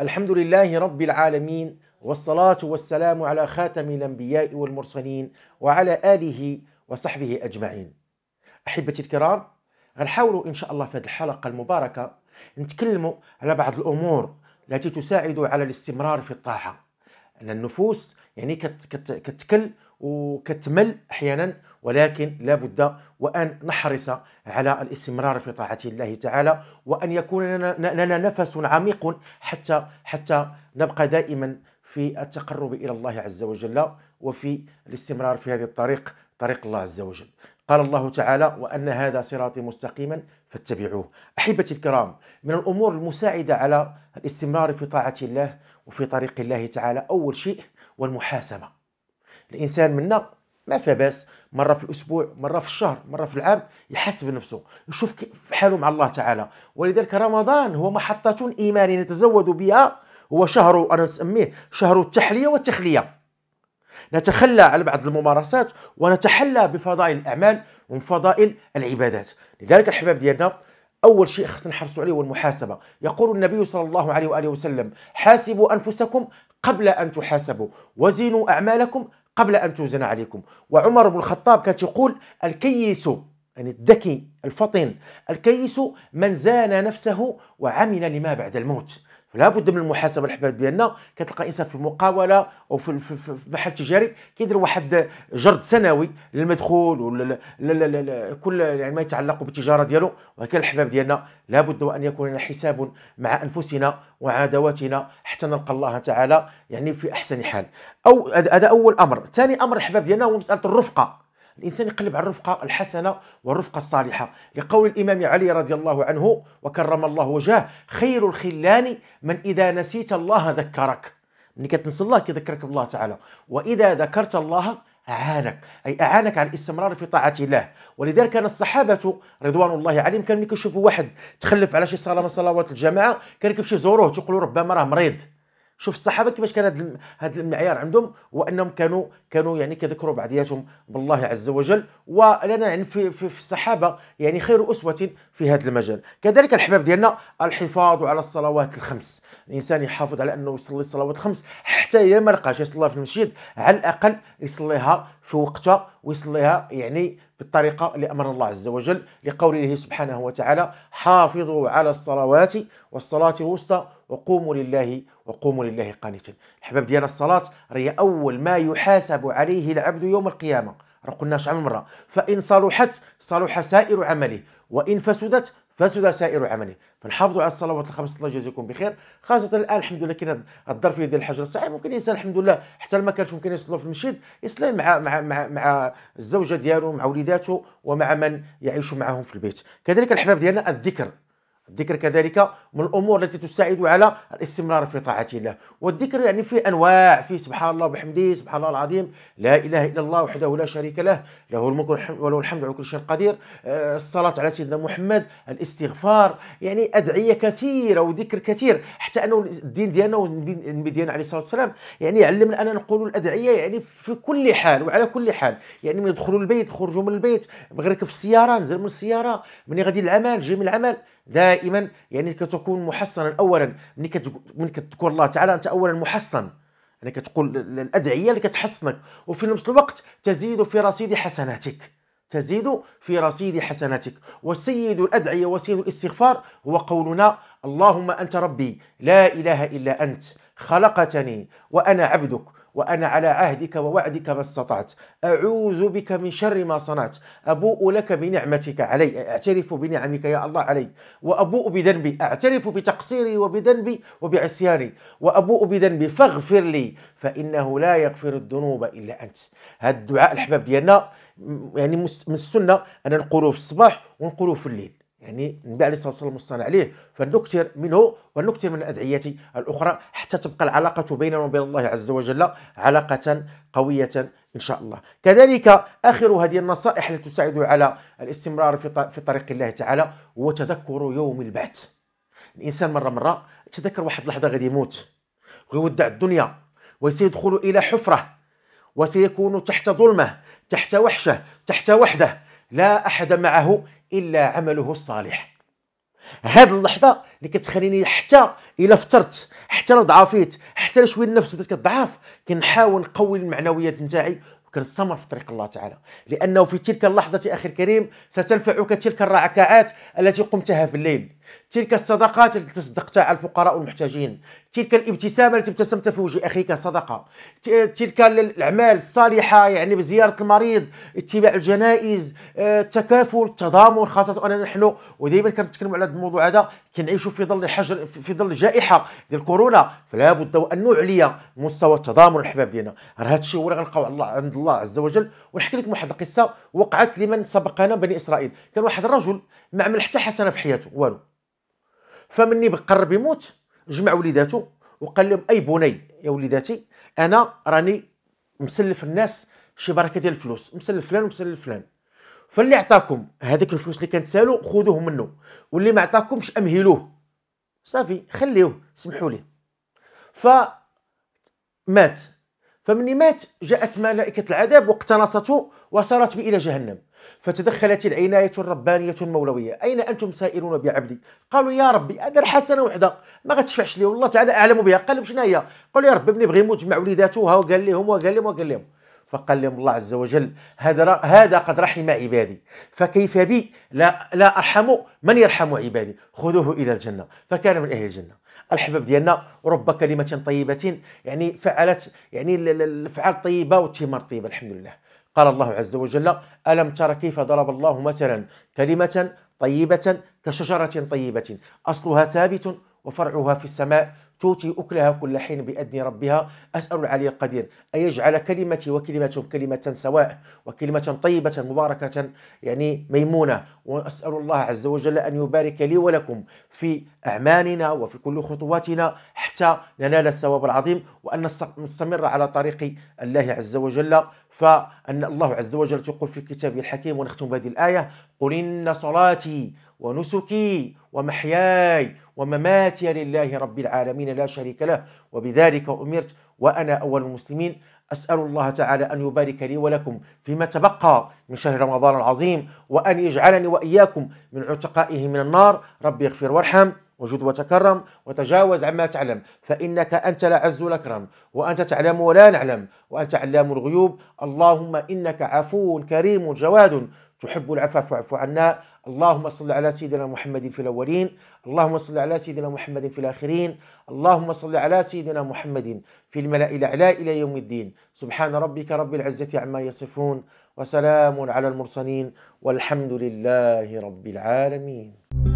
الحمد لله رب العالمين والصلاة والسلام على خاتم الأنبياء والمرسلين وعلى آله وصحبه أجمعين أحبتي الكرام غنحاولوا إن شاء الله في هذه الحلقة المباركة نتكلموا على بعض الأمور التي تساعد على الاستمرار في الطاعة أن النفوس يعني كت كت كتكل وكتمل احيانا ولكن لابد وان نحرص على الاستمرار في طاعه الله تعالى وان يكون لنا نفس عميق حتى حتى نبقى دائما في التقرب الى الله عز وجل وفي الاستمرار في هذه الطريق طريق الله عز وجل قال الله تعالى وأن هذا صراطي مستقيما فاتبعوه أحبتي الكرام من الأمور المساعدة على الاستمرار في طاعة الله وفي طريق الله تعالى أول شيء والمحاسبة الانسان منا ما فيها باس مره في الاسبوع مره في الشهر مره في العام يحسب نفسه يشوف كيف حاله مع الله تعالى ولذلك رمضان هو محطه ايمان نتزود بها هو شهر انا نسميه شهر التحليه والتخليه نتخلى عن بعض الممارسات ونتحلى بفضائل الاعمال ومن فضائل العبادات لذلك الحباب ديالنا اول شيء خصنا نحرصوا عليه هو المحاسبه يقول النبي صلى الله عليه واله وسلم حاسبوا انفسكم قبل ان تحاسبوا وزنوا اعمالكم قبل أن توزن عليكم وعمر بن الخطاب كان يقول الكيس يعني الذكي الفطن الكيس من زان نفسه وعمل لما بعد الموت لا بد من المحاسبه الحباب ديالنا كتلقى انسان في المقاوله او في, في محل تجاري كيدير واحد جرد سنوي للمدخول كل يعني ما يتعلق بالتجاره ديالو ولكن الحباب ديالنا لا بد ان يكون لنا حساب مع انفسنا وعادواتنا حتى نلقى الله تعالى يعني في احسن حال او هذا اول امر ثاني امر الحباب ديالنا هو مساله الرفقه الانسان يقلب على الرفقه الحسنه والرفقه الصالحه لقول الامام علي رضي الله عنه وكرم الله وجهه خير الخلان من اذا نسيت الله ذكرك ملي كتنسى الله كيذكرك بالله تعالى واذا ذكرت الله أعانك أي أعانك على الاستمرار في طاعة الله ولذلك كان الصحابة رضوان الله عليهم كانوا ملي كيشوفوا واحد تخلف على شي صلاة من صلوات الجماعة كان كيمشي يزوروه تيقولوا ربما راه مريض شوف الصحابه كيفاش كان هذا هذا المعيار عندهم وانهم كانوا كانوا يعني كيذكروا بعضياتهم بالله عز وجل ولنا يعني في, في, في الصحابه يعني خير اسوه في هذا المجال كذلك الحباب ديالنا الحفاظ على الصلوات الخمس الانسان يحافظ على انه يصلي الصلوات الخمس حتى الا ما لقاش يصليها في المسجد على الاقل يصليها في وقتها ويصليها يعني بالطريقة اللي أمر الله عز وجل لقوله سبحانه وتعالى حافظوا على الصلوات والصلاة الوسطى وقوموا لله وقوموا لله قانتين الحباب ديال الصلاة هي أول ما يحاسب عليه العبد يوم القيامة راه قلنا شحال من مرة فإن صلحت صلح سائر عمله وإن فسدت فسد سائر عمله فنحافظوا على الصلوات الخمس الله يجازيكم بخير خاصه الان الحمد لله كاين الظرفيه ديال الحجر الصحيح ممكن الانسان الحمد لله حتى ما كانش ممكن يصلوا في المسجد يصلي مع مع مع مع الزوجه ديالو مع وليداته ومع من يعيش معهم في البيت كذلك الحباب ديالنا الذكر الذكر كذلك من الامور التي تساعد على الاستمرار في طاعه الله والذكر يعني فيه انواع فيه سبحان الله وبحمده سبحان الله العظيم لا اله الا الله وحده لا شريك له له الملك وله الحمد على كل شيء قدير آه، الصلاه على سيدنا محمد الاستغفار يعني ادعيه كثيره وذكر كثير حتى انه الدين ديالنا والنبي ديالنا عليه الصلاه والسلام يعني علمنا ان نقول الادعيه يعني في كل حال وعلى كل حال يعني من يدخلوا البيت خرجوا من البيت بغير في السياره نزل من السياره من غادي للعمل جاي من العمل دائما يعني كتكون محصنا اولا ملي كتقول كتذكر الله تعالى انت اولا محصن يعني كتقول الادعيه اللي كتحصنك وفي نفس الوقت تزيد في رصيد حسناتك تزيد في رصيد حسناتك وسيد الادعيه وسيد الاستغفار هو قولنا اللهم انت ربي لا اله الا انت خلقتني وانا عبدك وأنا على عهدك ووعدك ما استطعت أعوذ بك من شر ما صنعت أبوء لك بنعمتك علي أعترف بنعمك يا الله علي وأبوء بذنبي أعترف بتقصيري وبذنبي وبعصياني وأبوء بذنبي فاغفر لي فإنه لا يغفر الذنوب إلا أنت هذا الدعاء الأحباب ديالنا يعني من السنة أن نقوله في الصباح ونقوله في الليل يعني النبي عليه الصلاه والسلام مصطنع عليه فلنكثر منه ولنكثر من الادعيه الاخرى حتى تبقى العلاقه بيننا وبين الله عز وجل علاقه قويه ان شاء الله كذلك اخر هذه النصائح التي تساعد على الاستمرار في طريق الله تعالى وتذكر يوم البعث الانسان مره مره تذكر واحد اللحظه غادي يموت ويودع الدنيا وسيدخل الى حفره وسيكون تحت ظلمه تحت وحشه تحت وحده لا احد معه الا عمله الصالح هاد اللحظه اللي كتخليني حتى الا فترت حتى لو ضعفيت حتى لو شويه النفس بدات كتضعف كنحاول نقوي المعنويات نتاعي وكنستمر في طريق الله تعالى لانه في تلك اللحظه اخي الكريم ستنفعك تلك الركعات التي قمتها في الليل تلك الصدقات التي تصدقتها على الفقراء والمحتاجين تلك الابتسامة التي ابتسمت في وجه أخيك صدقة تلك الأعمال الصالحة يعني بزيارة المريض اتباع الجنائز آه، التكافل التضامن خاصة أننا نحن ودائما كنتكلم على هذا الموضوع هذا كنعيشوا في ظل حجر في ظل جائحة ديال كورونا فلا بد وأن نعلي مستوى التضامن الأحباب ديالنا راه هذا الشيء هو اللي غنلقاو الله عند الله عز وجل ونحكي لكم واحد القصة وقعت لمن سبقنا بني إسرائيل كان واحد الرجل ما عمل حتى حسنة في حياته والو فمني بقرب يموت جمع وليداتو وقال لهم اي بني يا وليداتي انا راني مسلف الناس شي بركه ديال الفلوس مسلف فلان ومسلف فلان فاللي عطاكم هذاك الفلوس اللي كانت سالو خذوه منه واللي ما عطاكمش امهلوه صافي خليوه سمحوا ليه مات فمن مات جاءت ملائكة العذاب واقتنصته وسارت به إلى جهنم فتدخلت العناية الربانية المولوية أين أنتم سائرون بعبدي قالوا يا ربي هذا حسنة وحدة ما غتشفعش لي والله تعالى أعلم بها قال لهم شنو هي قالوا يا ربي ابني بغي يموت مع وليداته وقال لهم وقال لهم وقال لهم فقال لهم الله عز وجل هذا هذا قد رحم عبادي فكيف بي لا لا ارحم من يرحم عبادي خذوه الى الجنه فكان من اهل الجنه الحباب ديالنا ورب كلمه طيبه يعني فعلت يعني الافعال الطيبه والثمار الطيبه الحمد لله قال الله عز وجل الم تر كيف ضرب الله مثلا كلمه طيبه كشجره طيبه اصلها ثابت وفرعها في السماء توتي أكلها كل حين بأذن ربها أسأل العلي القدير أن يجعل كلمتي وكلمتهم كلمة سواء وكلمة طيبة مباركة يعني ميمونة وأسأل الله عز وجل أن يبارك لي ولكم في أعمالنا وفي كل خطواتنا حتى ننال الثواب العظيم وأن نستمر على طريق الله عز وجل فأن الله عز وجل تقول في الكتاب الحكيم ونختم بهذه الآية قل إن صلاتي ونسكي ومحياي ومماتي لله رب العالمين لا شريك له وبذلك أمرت وأنا أول المسلمين أسأل الله تعالى أن يبارك لي ولكم فيما تبقى من شهر رمضان العظيم وأن يجعلني وإياكم من عتقائه من النار ربي اغفر وارحم وجد وتكرم وتجاوز عما تعلم فإنك أنت لا عز الأكرم وأنت تعلم ولا نعلم وأنت علام الغيوب اللهم إنك عفو كريم جواد تحب العفو فاعف عنا اللهم صل على سيدنا محمد في الأولين اللهم صل على سيدنا محمد في الآخرين اللهم صل على سيدنا محمد في الملأ الأعلى إلى يوم الدين سبحان ربك رب العزة عما يصفون وسلام على المرسلين والحمد لله رب العالمين